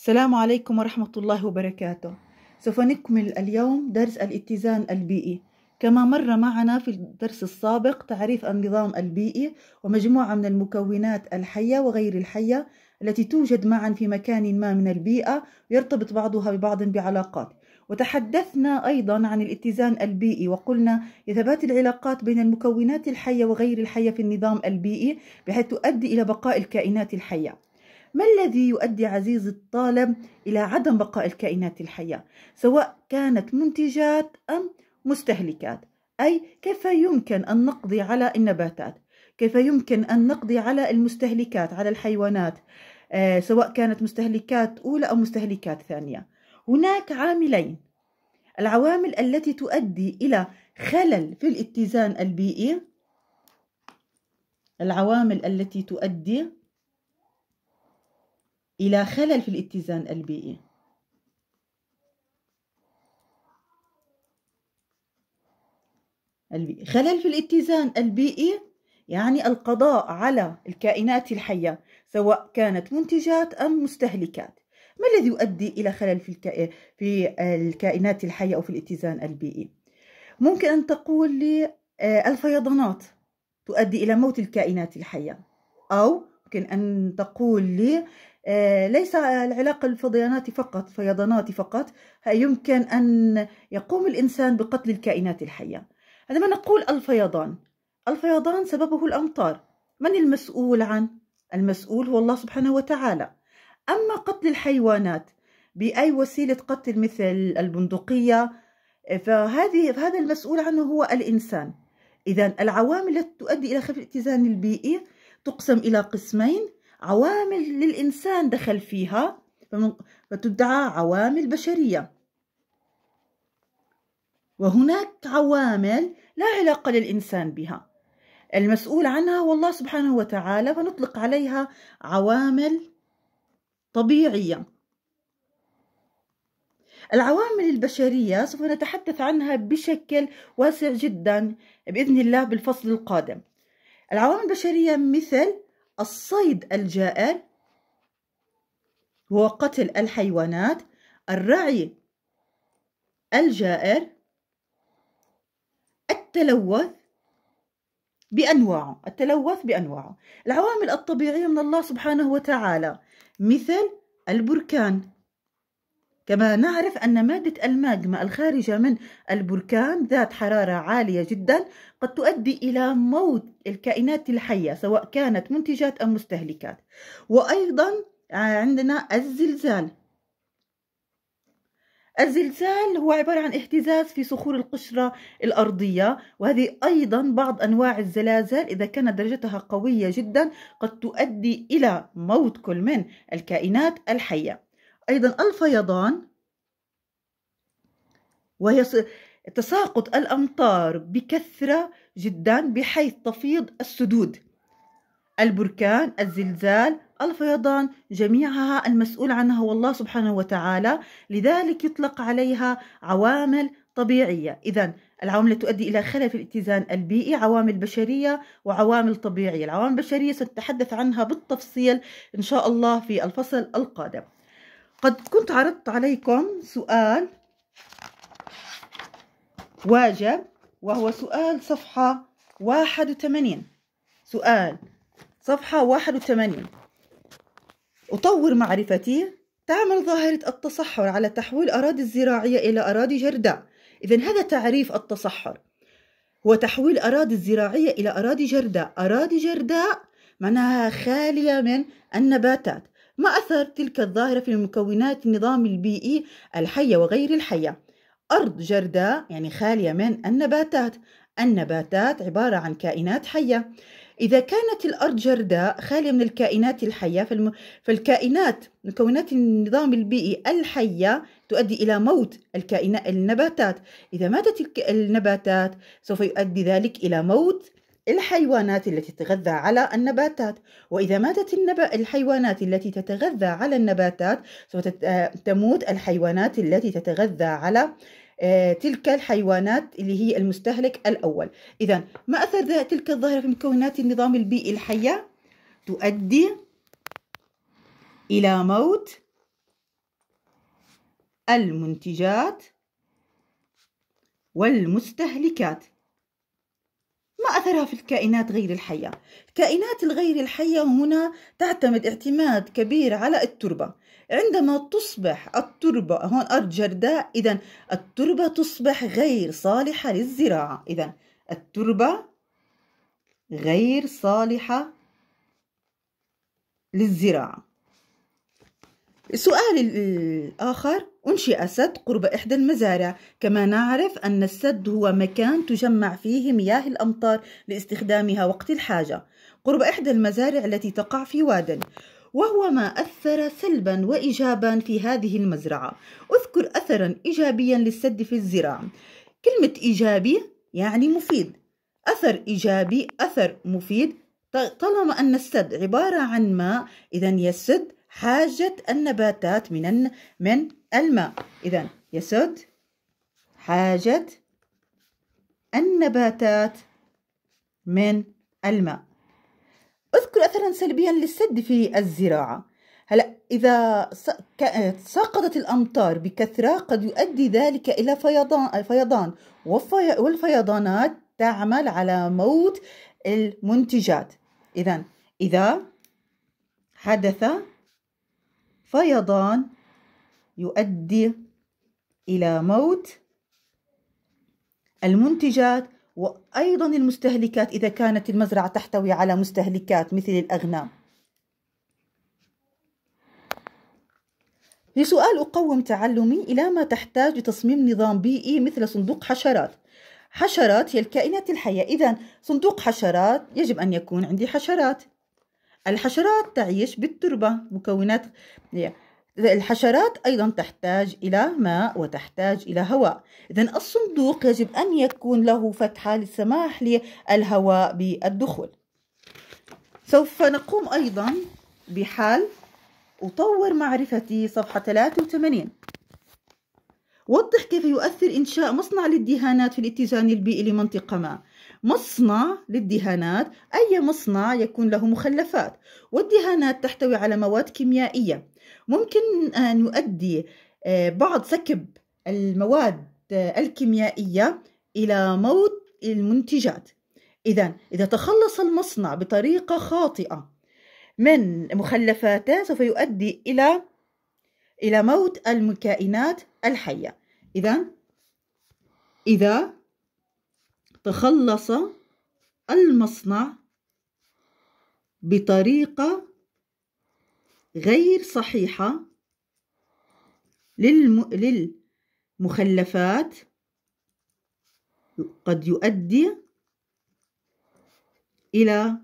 السلام عليكم ورحمة الله وبركاته سوف نكمل اليوم درس الاتزان البيئي كما مر معنا في الدرس السابق تعريف النظام البيئي ومجموعة من المكونات الحية وغير الحية التي توجد معا في مكان ما من البيئة يرتبط بعضها ببعض بعلاقات وتحدثنا أيضا عن الاتزان البيئي وقلنا يثبات العلاقات بين المكونات الحية وغير الحية في النظام البيئي بحيث تؤدي إلى بقاء الكائنات الحية ما الذي يؤدي عزيز الطالب إلى عدم بقاء الكائنات الحية سواء كانت منتجات أم مستهلكات أي كيف يمكن أن نقضي على النباتات كيف يمكن أن نقضي على المستهلكات على الحيوانات آه، سواء كانت مستهلكات أولى أو مستهلكات ثانية هناك عاملين العوامل التي تؤدي إلى خلل في الاتزان البيئي العوامل التي تؤدي إلى خلل في الاتزان البيئي البيئي خلل في الاتزان البيئي يعني القضاء على الكائنات الحية سواء كانت منتجات أم مستهلكات ما الذي يؤدي إلى خلل في, في الكائنات الحية أو في الاتزان البيئي ممكن أن تقول لي آه، الفيضانات تؤدي إلى موت الكائنات الحية أو يمكن أن تقول لي آه، ليس العلاقة الفضيانات فقط فيضانات فقط يمكن أن يقوم الإنسان بقتل الكائنات الحية عندما نقول الفيضان الفيضان سببه الأمطار من المسؤول عن؟ المسؤول هو الله سبحانه وتعالى أما قتل الحيوانات بأي وسيلة قتل مثل البندقية فهذه فهذا المسؤول عنه هو الإنسان إذا العوامل التي تؤدي إلى خفة الاتزان البيئي تقسم إلى قسمين عوامل للإنسان دخل فيها فتدعى عوامل بشرية وهناك عوامل لا علاقة للإنسان بها المسؤول عنها هو الله سبحانه وتعالى فنطلق عليها عوامل طبيعية العوامل البشرية سوف نتحدث عنها بشكل واسع جدا بإذن الله بالفصل القادم العوامل البشرية مثل الصيد الجائر وقتل قتل الحيوانات الرعي الجائر التلوث بأنواعه التلوث بأنواعه العوامل الطبيعية من الله سبحانه وتعالى مثل البركان كما نعرف أن مادة الماجما الخارجة من البركان ذات حرارة عالية جدا قد تؤدي إلى موت الكائنات الحية سواء كانت منتجات أو مستهلكات وأيضا آه، عندنا الزلزال الزلزال هو عبارة عن اهتزاز في صخور القشرة الأرضية وهذه أيضا بعض أنواع الزلازل إذا كانت درجتها قوية جدا قد تؤدي إلى موت كل من الكائنات الحية أيضا الفيضان وهي تساقط الأمطار بكثرة جدا بحيث تفيض السدود البركان الزلزال الفيضان جميعها المسؤول عنها هو الله سبحانه وتعالى لذلك يطلق عليها عوامل طبيعية إذا العوامل تؤدي إلى خلل في الاتزان البيئي عوامل بشرية وعوامل طبيعية العوامل البشرية سنتحدث عنها بالتفصيل إن شاء الله في الفصل القادم قد كنت عرضت عليكم سؤال واجب وهو سؤال صفحة واحد وثمانين سؤال صفحة واحد وثمانين أطور معرفتي تعمل ظاهرة التصحر على تحويل الأراضي الزراعية إلى أراضي جرداء إذا هذا تعريف التصحر هو تحويل أراضي الزراعية إلى أراضي جرداء أراضي جرداء معناها خالية من النباتات ما أثر تلك الظاهرة في مكونات النظام البيئي e، الحية وغير الحية أرض جرداء يعني خالية من النباتات النباتات عبارة عن كائنات حية إذا كانت الأرض جرداء خالية من الكائنات الحية فالم... فالكائنات مكونات النظام البيئي e، الحية تؤدي إلى موت الكائنات النباتات إذا ماتت النباتات سوف يؤدي ذلك إلى موت الحيوانات التي تتغذى على النباتات وإذا ماتت النب... الحيوانات التي تتغذى على النباتات سوف آه، تموت الحيوانات التي تتغذى على آه، تلك الحيوانات اللي هي المستهلك الأول إذا ما أثر تلك الظاهرة في مكونات النظام البيئي الحية؟ تؤدي إلى موت المنتجات والمستهلكات ما أثرها في الكائنات غير الحية الكائنات الغير الحية هنا تعتمد اعتماد كبير على التربة عندما تصبح التربة هون أرض جرداء إذا التربة تصبح غير صالحة للزراعة إذا التربة غير صالحة للزراعة السؤال الآخر أنشئ سد قرب إحدى المزارع كما نعرف أن السد هو مكان تجمع فيه مياه الأمطار لاستخدامها وقت الحاجة قرب إحدى المزارع التي تقع في واد وهو ما أثر سلبا وإيجابا في هذه المزرعة أذكر أثرا إيجابيا للسد في الزراعة كلمة إيجابي يعني مفيد أثر إيجابي أثر مفيد طالما أن السد عبارة عن ماء إذا يسد حاجة النباتات من من الماء إذا يسد حاجة النباتات من الماء اذكر أثرا سلبيا للسد في الزراعة هلا إذا سقطت الأمطار بكثرة قد يؤدي ذلك إلى فيضان, فيضان والفيضانات تعمل على موت المنتجات إذا إذا حدث فيضان يؤدي إلى موت المنتجات وأيضا المستهلكات إذا كانت المزرعة تحتوي على مستهلكات مثل الأغنام لسؤال أقوم تعلمي إلى ما تحتاج لتصميم نظام بيئي مثل صندوق حشرات حشرات هي الكائنات الحية إذا صندوق حشرات يجب أن يكون عندي حشرات الحشرات تعيش بالتربة مكونات الحشرات أيضا تحتاج إلى ماء وتحتاج إلى هواء إذا الصندوق يجب أن يكون له فتحة للسماح للهواء بالدخول سوف نقوم أيضا بحال أطور معرفتي صفحة 83 وضح كيف يؤثر إنشاء مصنع للدهانات في الاتزان البيئي لمنطقة ما مصنع للدهانات أي مصنع يكون له مخلفات والدهانات تحتوي على مواد كيميائية ممكن أن يؤدي آه، بعض سكب المواد آه، الكيميائية إلى موت المنتجات إذا إذا تخلص المصنع بطريقة خاطئة من مخلفاته سوف يؤدي إلى إلى موت الكائنات الحية إذا إذا تخلص المصنع بطريقة غير صحيحة للمخلفات قد يؤدي إلى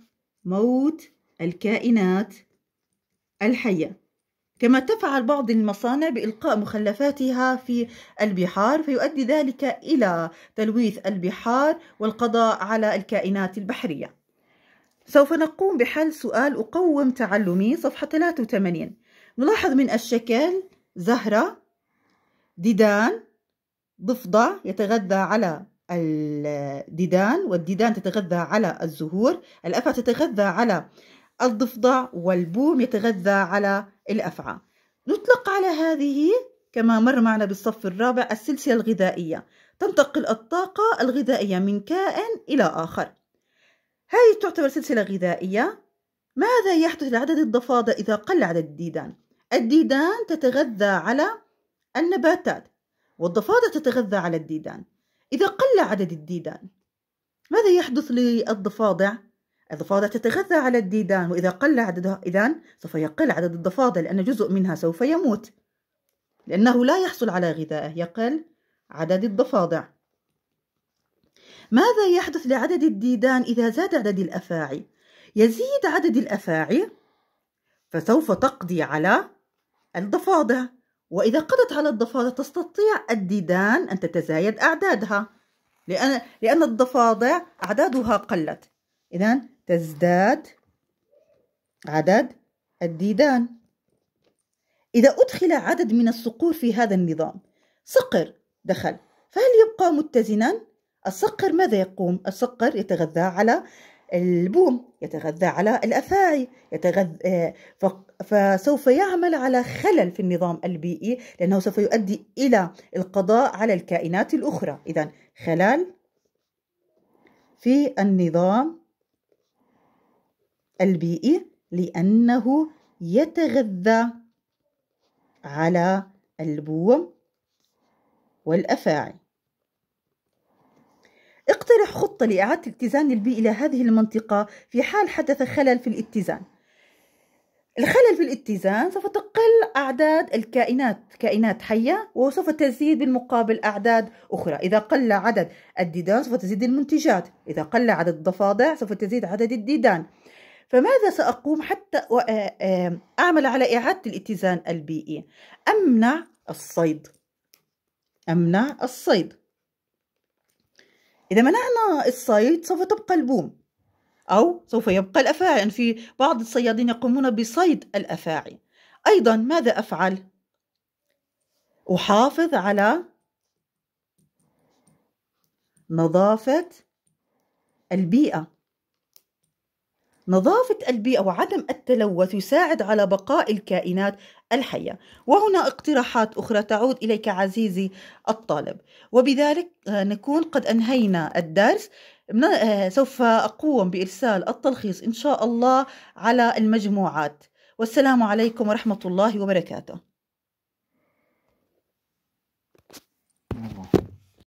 موت الكائنات الحية كما تفعل بعض المصانع بإلقاء مخلفاتها في البحار فيؤدي ذلك إلى تلويث البحار والقضاء على الكائنات البحرية سوف نقوم بحل سؤال أقوم تعلمي صفحة 83 نلاحظ من الشكل زهرة ديدان ضفدع يتغذى على الديدان والديدان تتغذى على الزهور الأفعى تتغذى على الضفدع والبوم يتغذى على الأفعى نطلق على هذه كما مر معنا بالصف الرابع السلسلة الغذائية تنتقل الطاقة الغذائية من كائن إلى آخر هذه تعتبر سلسلة غذائية ماذا يحدث لعدد الضفادع إذا قل عدد الديدان؟ الديدان تتغذى على النباتات والضفادع تتغذى على الديدان إذا قل عدد الديدان ماذا يحدث للضفادع؟ الضفادع تتغذى على الديدان وإذا قل عددها إذا سوف يقل عدد الضفادع لأن جزء منها سوف يموت لأنه لا يحصل على غذائه يقل عدد الضفادع ماذا يحدث لعدد الديدان إذا زاد عدد الأفاعي؟ يزيد عدد الأفاعي فسوف تقضي على الضفادع وإذا قضت على الضفادع تستطيع الديدان أن تتزايد أعدادها لأن, لأن الضفادع أعدادها قلت إذا تزداد عدد الديدان إذا أدخل عدد من الصقور في هذا النظام صقر دخل فهل يبقى متزنا؟ الصقر ماذا يقوم؟ الصقر يتغذى على البوم يتغذى على الأفاعي يتغذى آه، فسوف يعمل على خلل في النظام البيئي لأنه سوف يؤدي إلى القضاء على الكائنات الأخرى إذا خلل في النظام البيئي لأنه يتغذى على البوم والأفاعي اقترح خطة لإعادة الاتزان البيئي لهذه المنطقة في حال حدث خلل في الاتزان الخلل في الاتزان سوف تقل أعداد الكائنات كائنات حية وسوف تزيد بالمقابل أعداد أخرى إذا قل عدد الديدان سوف تزيد المنتجات إذا قل عدد الضفادع سوف تزيد عدد الديدان فماذا سأقوم حتى أعمل على إعادة الاتزان البيئي أمنع الصيد أمنع الصيد إذا منعنا الصيد سوف تبقى البوم أو سوف يبقى الأفاعي في بعض الصيادين يقومون بصيد الأفاعي أيضا ماذا أفعل؟ أحافظ على نظافة البيئة نظافة البيئة وعدم التلوث يساعد على بقاء الكائنات الحية وهنا اقتراحات أخرى تعود إليك عزيزي الطالب وبذلك آه، نكون قد أنهينا الدرس آه، سوف أقوم بإرسال التلخيص إن شاء الله على المجموعات والسلام عليكم ورحمة الله وبركاته